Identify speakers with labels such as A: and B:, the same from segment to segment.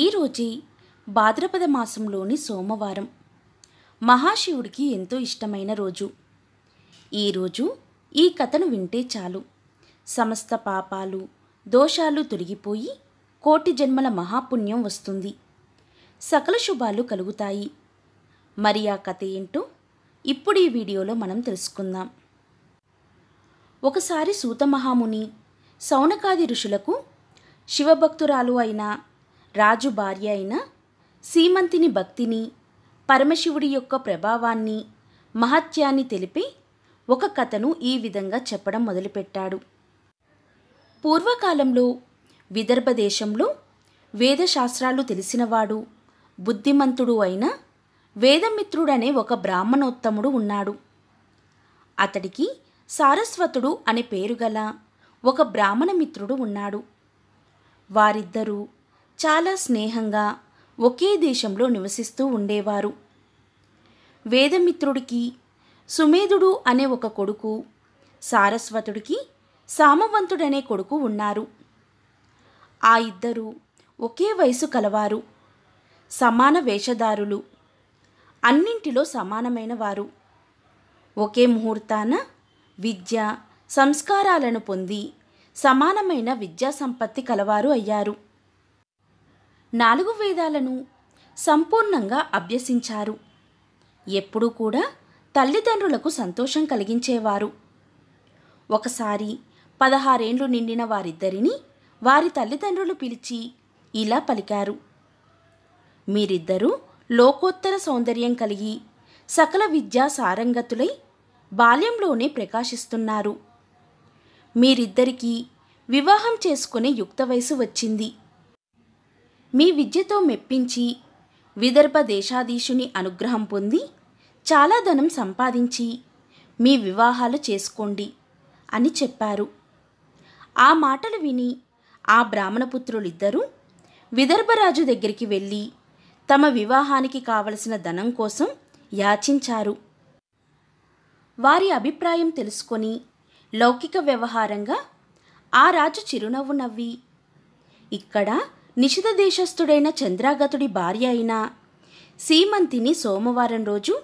A: ఈరోజు భాద్రపద మాసంలోని సోమవారం మహాశివుడికి ఎంతో ఇష్టమైన రోజు ఈరోజు ఈ కథను వింటే చాలు సమస్త పాపాలు దోషాలు తొలగిపోయి కోటి జన్మల మహాపుణ్యం వస్తుంది సకల శుభాలు కలుగుతాయి మరి ఆ కథ ఏంటో ఇప్పుడు ఈ వీడియోలో మనం తెలుసుకుందాం ఒకసారి సూతమహాముని సౌనకాది ఋషులకు శివభక్తురాలు అయిన రాజు భార్య అయిన సీమంతిని భక్తిని పరమశివుడి యొక్క ప్రభావాన్ని మహత్యాన్ని తెలిపి ఒక కథను ఈ విధంగా చెప్పడం మొదలుపెట్టాడు పూర్వకాలంలో విదర్భ దేశంలో వేదశాస్త్రాలు తెలిసినవాడు బుద్ధిమంతుడు అయిన వేదమిత్రుడనే ఒక బ్రాహ్మణోత్తముడు ఉన్నాడు అతడికి సారస్వతుడు అనే పేరుగల ఒక బ్రాహ్మణమిత్రుడు ఉన్నాడు వారిద్దరూ చాలా స్నేహంగా ఒకే దేశంలో నివసిస్తూ ఉండేవారు వేదమిత్రుడికి సుమేధుడు అనే ఒక కొడుకు సారస్వతుడికి సామవంతుడనే కొడుకు ఉన్నారు ఆ ఇద్దరూ ఒకే వయసు కలవారు సమాన వేషధారులు అన్నింటిలో సమానమైన వారు ఒకే ముహూర్తాన విద్య సంస్కారాలను పొంది సమానమైన విద్యా సంపత్తి కలవారు అయ్యారు నాలుగు వేదాలను సంపూర్ణంగా అభ్యసించారు ఎప్పుడూ కూడా తల్లిదండ్రులకు సంతోషం కలిగించేవారు ఒకసారి పదహారేండ్లు నిండిన వారిద్దరిని వారి తల్లిదండ్రులు పిలిచి ఇలా పలికారు మీరిద్దరూ లోకోత్తర సౌందర్యం కలిగి సకల విద్యా సారంగతులై బాల్యంలోనే ప్రకాశిస్తున్నారు మీరిద్దరికీ వివాహం చేసుకునే యుక్త వయసు వచ్చింది మీ విద్యతో మెప్పించి విదర్భ దేశాధీశుని అనుగ్రహం పొంది చాలా ధనం సంపాదించి మీ వివాహాలు చేసుకోండి అని చెప్పారు ఆ మాటలు విని ఆ బ్రాహ్మణపుత్రులిద్దరూ విదర్భరాజు దగ్గరికి వెళ్ళి తమ వివాహానికి కావలసిన ధనం కోసం యాచించారు వారి అభిప్రాయం తెలుసుకొని లౌకిక వ్యవహారంగా ఆ రాజు చిరునవ్వు నవ్వి ఇక్కడ నిషిత దేశస్థుడైన చంద్రాగతుడి భార్య అయిన సీమంతిని సోమవారం రోజు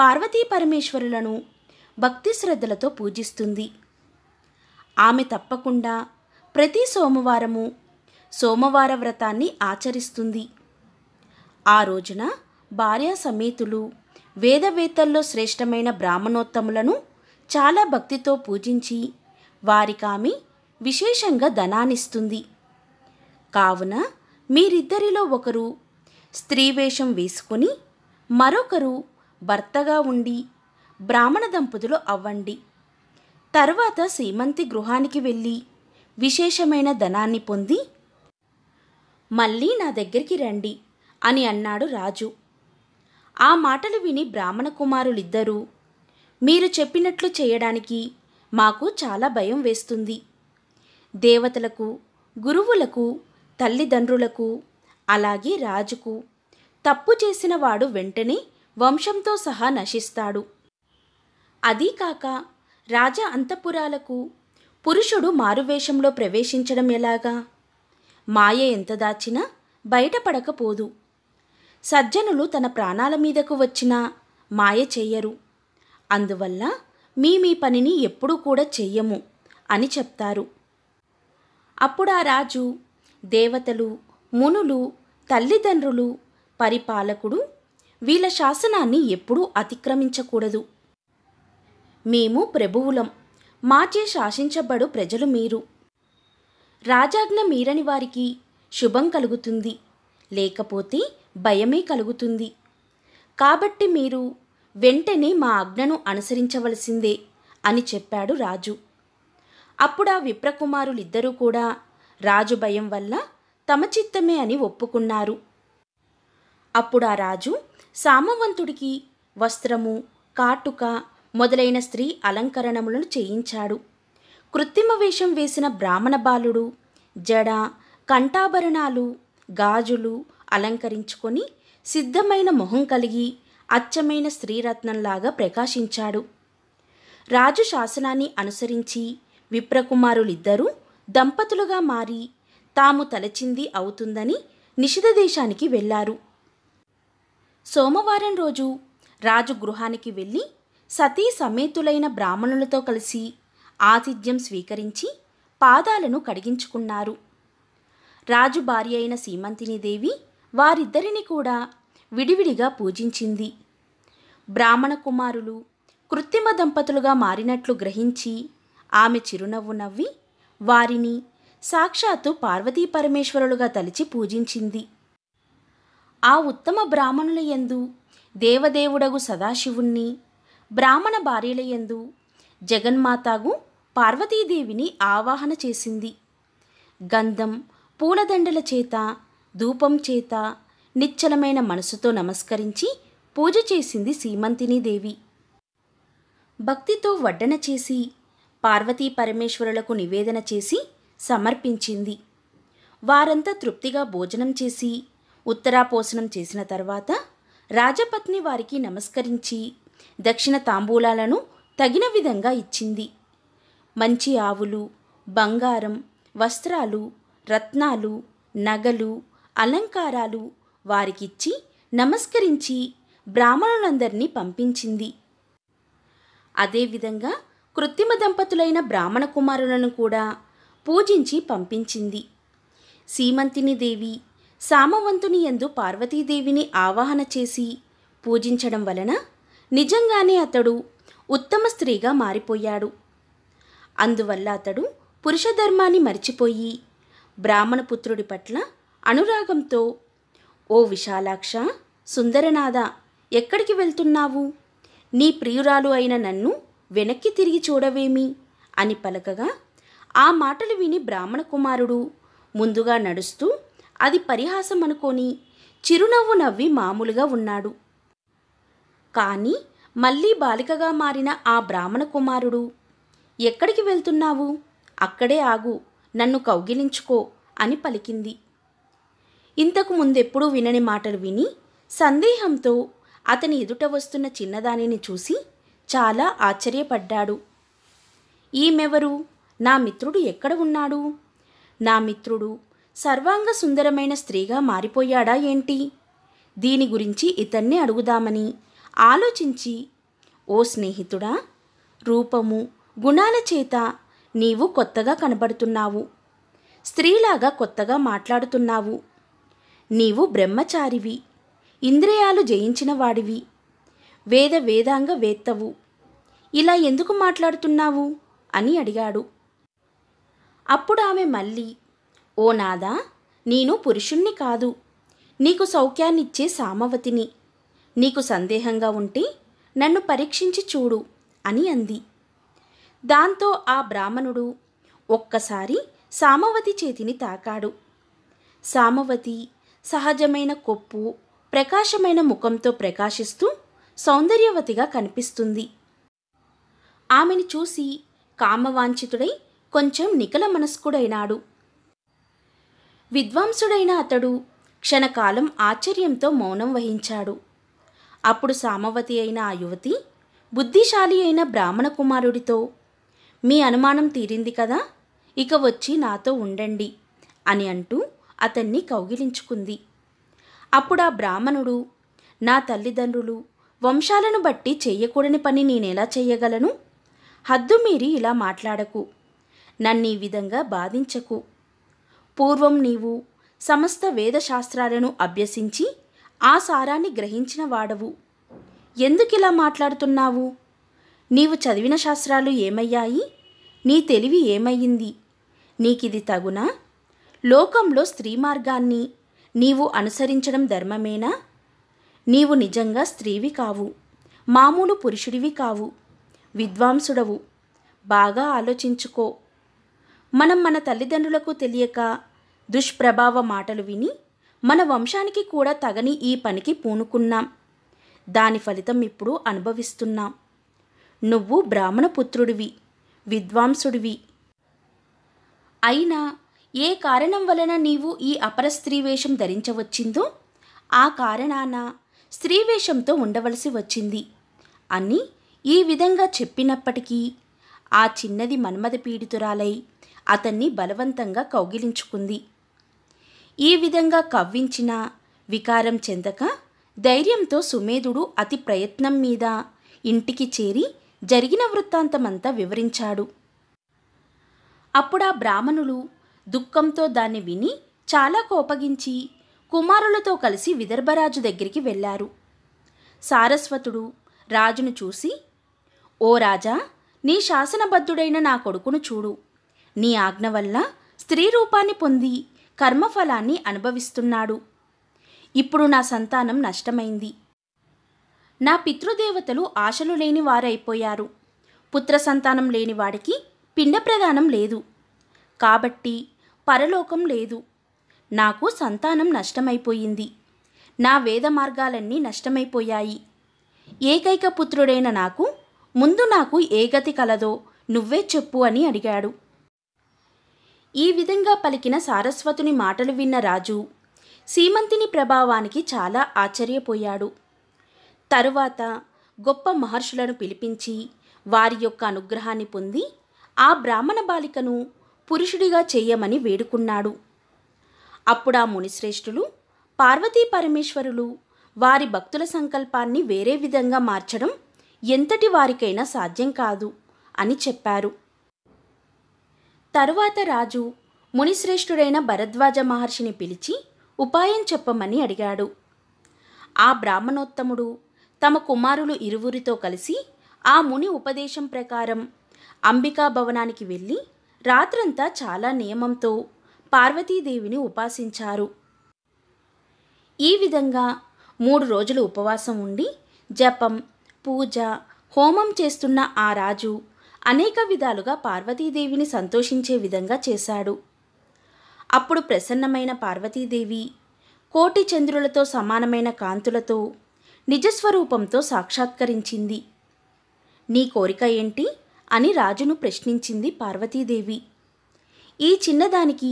A: పార్వతీ పరమేశ్వరులను భక్తి శ్రద్ధలతో పూజిస్తుంది ఆమె తప్పకుండా ప్రతి సోమవారము సోమవార వ్రతాన్ని ఆచరిస్తుంది ఆ రోజున భార్యా సమేతులు వేదవేత్తల్లో శ్రేష్టమైన బ్రాహ్మణోత్తములను చాలా భక్తితో పూజించి వారికి ఆమె విశేషంగా ధనాన్నిస్తుంది కావున మీరిద్దరిలో ఒకరు స్త్రీ వేషం వేసుకొని మరొకరు భర్తగా ఉండి బ్రాహ్మణ దంపతులు అవ్వండి తర్వాత శ్రీమంతి గృహానికి వెళ్ళి విశేషమైన ధనాన్ని పొంది మళ్ళీ నా దగ్గరికి రండి అని అన్నాడు రాజు ఆ మాటలు విని బ్రాహ్మణ కుమారులిద్దరూ మీరు చెప్పినట్లు చేయడానికి మాకు చాలా భయం వేస్తుంది దేవతలకు గురువులకు తల్లిదండ్రులకు అలాగే రాజుకు తప్పు చేసిన వాడు వెంటనే వంశంతో సహా నశిస్తాడు కాక రాజ అంతఃపురాలకు పురుషుడు మారువేషంలో ప్రవేశించడం ఎలాగా మాయ ఎంత దాచినా బయటపడకపోదు సజ్జనులు తన ప్రాణాల మీదకు వచ్చినా మాయ చెయ్యరు అందువల్ల మీ మీ పనిని ఎప్పుడూ కూడా చెయ్యము అని చెప్తారు అప్పుడు ఆ రాజు దేవతలు మునులు తల్లిదండ్రులు పరిపాలకుడు వీళ్ళ శాసనాన్ని ఎప్పుడూ అతిక్రమించకూడదు మేము ప్రభువులం మాచే శాసించబడు ప్రజలు మీరు రాజాజ్ఞ మీరని వారికి శుభం కలుగుతుంది లేకపోతే భయమే కలుగుతుంది కాబట్టి మీరు వెంటనే మా ఆజ్ఞను అనుసరించవలసిందే అని చెప్పాడు రాజు అప్పుడు ఆ విప్రకుమారులిద్దరూ కూడా రాజు భయం వల్ల తమ చిత్తమే అని ఒప్పుకున్నారు అప్పుడు ఆ రాజు సామవంతుడికి వస్త్రము కాటుక మొదలైన స్త్రీ అలంకరణములను చేయించాడు కృత్రిమ వేషం వేసిన బ్రాహ్మణ బాలుడు జడ కంఠాభరణాలు గాజులు అలంకరించుకొని సిద్ధమైన మొహం కలిగి అచ్చమైన స్త్రీరత్నంలాగా ప్రకాశించాడు రాజు శాసనాన్ని అనుసరించి విప్రకుమారులిద్దరూ దంపతులుగా మారి తాము తలచింది అవుతుందని నిషిధ దేశానికి వెళ్ళారు సోమవారం రోజు రాజు గృహానికి వెళ్ళి సతీ సమేతులైన బ్రాహ్మణులతో కలిసి ఆతిథ్యం స్వీకరించి పాదాలను కడిగించుకున్నారు రాజు భార్య అయిన దేవి వారిద్దరిని కూడా విడివిడిగా పూజించింది బ్రాహ్మణ కుమారులు కృత్రిమ దంపతులుగా మారినట్లు గ్రహించి ఆమె చిరునవ్వు నవ్వి వారిని సాక్షాత్తు పార్వతీ పరమేశ్వరులుగా తలిచి పూజించింది ఆ ఉత్తమ బ్రాహ్మణుల యందు దేవదేవుడగు సదాశివుణ్ణి బ్రాహ్మణ భార్యల యందు జగన్మాతాగు పార్వతీదేవిని ఆవాహన చేసింది గంధం పూలదండల చేత ధూపం చేత నిశ్చలమైన మనసుతో నమస్కరించి పూజ చేసింది సీమంతిని దేవి భక్తితో వడ్డన చేసి పార్వతీ పరమేశ్వరులకు నివేదన చేసి సమర్పించింది వారంతా తృప్తిగా భోజనం చేసి ఉత్తరాపోసనం చేసిన తర్వాత రాజపత్ని వారికి నమస్కరించి దక్షిణ తాంబూలాలను తగిన విధంగా ఇచ్చింది మంచి ఆవులు బంగారం వస్త్రాలు రత్నాలు నగలు అలంకారాలు వారికిచ్చి నమస్కరించి బ్రాహ్మణులందరినీ పంపించింది అదేవిధంగా కృత్రిమ దంపతులైన బ్రాహ్మణ కుమారులను కూడా పూజించి పంపించింది సీమంతిని దేవి సామవంతుని ఎందు పార్వతీదేవిని ఆవాహన చేసి పూజించడం వలన నిజంగానే అతడు ఉత్తమ స్త్రీగా మారిపోయాడు అందువల్ల అతడు పురుషధర్మాన్ని మరిచిపోయి బ్రాహ్మణ పుత్రుడి పట్ల అనురాగంతో ఓ విశాలాక్ష సుందరనాథ ఎక్కడికి వెళ్తున్నావు నీ ప్రియురాలు అయిన నన్ను వెనక్కి తిరిగి చూడవేమి అని పలకగా ఆ మాటలు విని బ్రాహ్మణ కుమారుడు ముందుగా నడుస్తూ అది పరిహాసం అనుకొని చిరునవ్వు నవ్వి మామూలుగా ఉన్నాడు కానీ మళ్ళీ బాలికగా మారిన ఆ బ్రాహ్మణ కుమారుడు ఎక్కడికి వెళ్తున్నావు అక్కడే ఆగు నన్ను కౌగిలించుకో అని పలికింది ఇంతకు ముందెప్పుడూ వినని మాటలు విని సందేహంతో అతని ఎదుట వస్తున్న చిన్నదానిని చూసి చాలా ఆశ్చర్యపడ్డాడు ఈమెవరు నా మిత్రుడు ఎక్కడ ఉన్నాడు నా మిత్రుడు సర్వాంగ సుందరమైన స్త్రీగా మారిపోయాడా ఏంటి దీని గురించి ఇతన్ని అడుగుదామని ఆలోచించి ఓ స్నేహితుడా రూపము గుణాల చేత నీవు కొత్తగా కనబడుతున్నావు స్త్రీలాగా కొత్తగా మాట్లాడుతున్నావు నీవు బ్రహ్మచారివి ఇంద్రియాలు జయించిన వాడివి వేద వేదాంగ వేత్తవు ఇలా ఎందుకు మాట్లాడుతున్నావు అని అడిగాడు అప్పుడు ఆమె మళ్ళీ ఓ నాదా నేను పురుషుణ్ణి కాదు నీకు సౌఖ్యాన్నిచ్చే సామవతిని నీకు సందేహంగా ఉంటే నన్ను పరీక్షించి చూడు అని అంది దాంతో ఆ బ్రాహ్మణుడు ఒక్కసారి సామవతి చేతిని తాకాడు సామవతి సహజమైన కొప్పు ప్రకాశమైన ముఖంతో ప్రకాశిస్తూ సౌందర్యవతిగా కనిపిస్తుంది ఆమెను చూసి కామవాంఛితుడై కొంచెం నికల మనస్కుడైనాడు విద్వాంసుడైన అతడు క్షణకాలం ఆశ్చర్యంతో మౌనం వహించాడు అప్పుడు సామవతి అయిన ఆ యువతి బుద్ధిశాలి అయిన బ్రాహ్మణ కుమారుడితో మీ అనుమానం తీరింది కదా ఇక వచ్చి నాతో ఉండండి అని అంటూ అతన్ని కౌగిలించుకుంది అప్పుడు ఆ బ్రాహ్మణుడు నా తల్లిదండ్రులు వంశాలను బట్టి చెయ్యకూడని పని నేనెలా చెయ్యగలను హద్దు మీరి ఇలా మాట్లాడకు నన్ను ఈ విధంగా బాధించకు పూర్వం నీవు సమస్త వేదశాస్త్రాలను అభ్యసించి ఆ సారాన్ని గ్రహించిన వాడవు ఎందుకిలా మాట్లాడుతున్నావు నీవు చదివిన శాస్త్రాలు ఏమయ్యాయి నీ తెలివి ఏమయ్యింది నీకిది తగునా లోకంలో స్త్రీ మార్గాన్ని నీవు అనుసరించడం ధర్మమేనా నీవు నిజంగా స్త్రీవి కావు మామూలు పురుషుడివి కావు విద్వాంసుడవు బాగా ఆలోచించుకో మనం మన తల్లిదండ్రులకు తెలియక దుష్ప్రభావ మాటలు విని మన వంశానికి కూడా తగని ఈ పనికి పూనుకున్నాం దాని ఫలితం ఇప్పుడు అనుభవిస్తున్నాం నువ్వు బ్రాహ్మణ పుత్రుడివి విద్వాంసుడివి అయినా ఏ కారణం వలన నీవు ఈ అపర స్త్రీ వేషం ధరించవచ్చిందో ఆ కారణాన స్త్రీవేషంతో ఉండవలసి వచ్చింది అని ఈ విధంగా చెప్పినప్పటికీ ఆ చిన్నది మన్మథ పీడితురాలై అతన్ని బలవంతంగా కౌగిలించుకుంది ఈ విధంగా కవ్వించిన వికారం చెందక ధైర్యంతో సుమేధుడు అతి ప్రయత్నం మీద ఇంటికి చేరి జరిగిన వృత్తాంతమంతా వివరించాడు అప్పుడా బ్రాహ్మణులు దుఃఖంతో దాన్ని విని చాలా కోపగించి కుమారులతో కలిసి విదర్భరాజు దగ్గరికి వెళ్ళారు సారస్వతుడు రాజును చూసి ఓ రాజా నీ శాసనబద్ధుడైన నా కొడుకును చూడు నీ ఆజ్ఞ వల్ల స్త్రీ రూపాన్ని పొంది కర్మఫలాన్ని అనుభవిస్తున్నాడు ఇప్పుడు నా సంతానం నష్టమైంది నా పితృదేవతలు ఆశలు లేని వారైపోయారు పుత్ర సంతానం లేని వాడికి పిండ ప్రదానం లేదు కాబట్టి పరలోకం లేదు నాకు సంతానం నష్టమైపోయింది నా వేద మార్గాలన్నీ నష్టమైపోయాయి ఏకైక పుత్రుడైన నాకు ముందు నాకు ఏ గతి కలదో నువ్వే చెప్పు అని అడిగాడు ఈ విధంగా పలికిన సారస్వతుని మాటలు విన్న రాజు సీమంతిని ప్రభావానికి చాలా ఆశ్చర్యపోయాడు తరువాత గొప్ప మహర్షులను పిలిపించి వారి యొక్క అనుగ్రహాన్ని పొంది ఆ బ్రాహ్మణ బాలికను పురుషుడిగా చేయమని వేడుకున్నాడు అప్పుడా మునిశ్రేష్ఠులు పార్వతీ పరమేశ్వరులు వారి భక్తుల సంకల్పాన్ని వేరే విధంగా మార్చడం ఎంతటి వారికైనా సాధ్యం కాదు అని చెప్పారు తరువాత రాజు మునిశ్రేష్ఠుడైన భరద్వాజ మహర్షిని పిలిచి ఉపాయం చెప్పమని అడిగాడు ఆ బ్రాహ్మణోత్తముడు తమ కుమారులు ఇరువురితో కలిసి ఆ ముని ఉపదేశం ప్రకారం అంబికా భవనానికి వెళ్ళి రాత్రంతా చాలా నియమంతో పార్వతీదేవిని ఉపాసించారు ఈ విధంగా మూడు రోజులు ఉపవాసం ఉండి జపం పూజ హోమం చేస్తున్న ఆ రాజు అనేక విధాలుగా పార్వతీదేవిని సంతోషించే విధంగా చేశాడు అప్పుడు ప్రసన్నమైన పార్వతీదేవి కోటి చంద్రులతో సమానమైన కాంతులతో నిజస్వరూపంతో సాక్షాత్కరించింది నీ కోరిక ఏంటి అని రాజును ప్రశ్నించింది పార్వతీదేవి ఈ చిన్నదానికి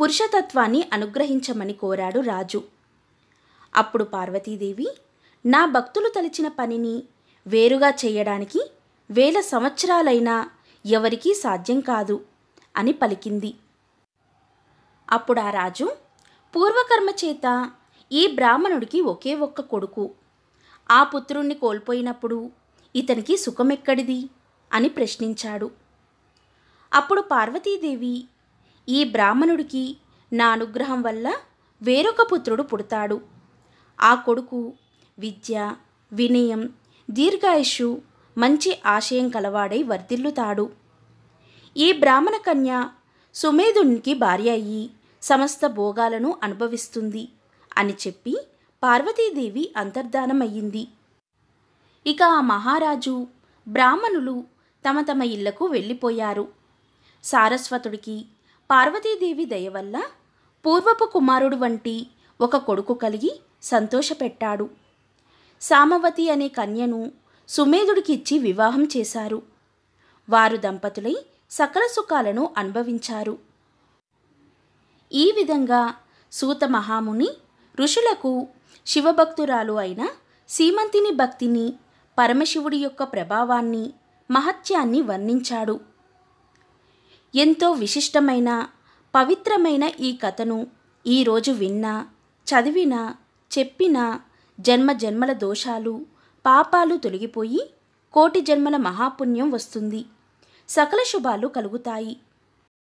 A: పురుషతత్వాన్ని అనుగ్రహించమని కోరాడు రాజు అప్పుడు పార్వతీదేవి నా భక్తులు తలిచిన పనిని వేరుగా చేయడానికి వేల సంవత్సరాలైనా ఎవరికీ సాధ్యం కాదు అని పలికింది అప్పుడు ఆ రాజు పూర్వకర్మ చేత ఈ బ్రాహ్మణుడికి ఒకే ఒక్క కొడుకు ఆ పుత్రుణ్ణి కోల్పోయినప్పుడు ఇతనికి సుఖమెక్కడిది అని ప్రశ్నించాడు అప్పుడు పార్వతీదేవి ఈ బ్రాహ్మణుడికి నా అనుగ్రహం వల్ల వేరొక పుత్రుడు పుడతాడు ఆ కొడుకు విద్య వినయం దీర్ఘాయుషు మంచి ఆశయం కలవాడై వర్ధిల్లుతాడు ఈ బ్రాహ్మణ కన్య సుమేధునికి భార్య అయ్యి సమస్త భోగాలను అనుభవిస్తుంది అని చెప్పి పార్వతీదేవి అంతర్ధానమయ్యింది ఇక ఆ మహారాజు బ్రాహ్మణులు తమ తమ ఇళ్లకు వెళ్ళిపోయారు సారస్వతుడికి పార్వతీదేవి దయవల్ల పూర్వపు కుమారుడు వంటి ఒక కొడుకు కలిగి సంతోషపెట్టాడు సామవతి అనే కన్యను సుమేధుడికిచ్చి వివాహం చేశారు వారు దంపతులై సకల సుఖాలను అనుభవించారు ఈ విధంగా సూత మహాముని ఋషులకు శివభక్తురాలు అయిన సీమంతిని భక్తిని పరమశివుడి యొక్క ప్రభావాన్ని మహత్యాన్ని వర్ణించాడు ఎంతో విశిష్టమైన పవిత్రమైన ఈ కథను ఈరోజు విన్నా చదివినా చెప్పినా జన్మ జన్మల దోషాలు పాపాలు తొలగిపోయి కోటి జన్మల మహాపుణ్యం వస్తుంది సకల శుభాలు కలుగుతాయి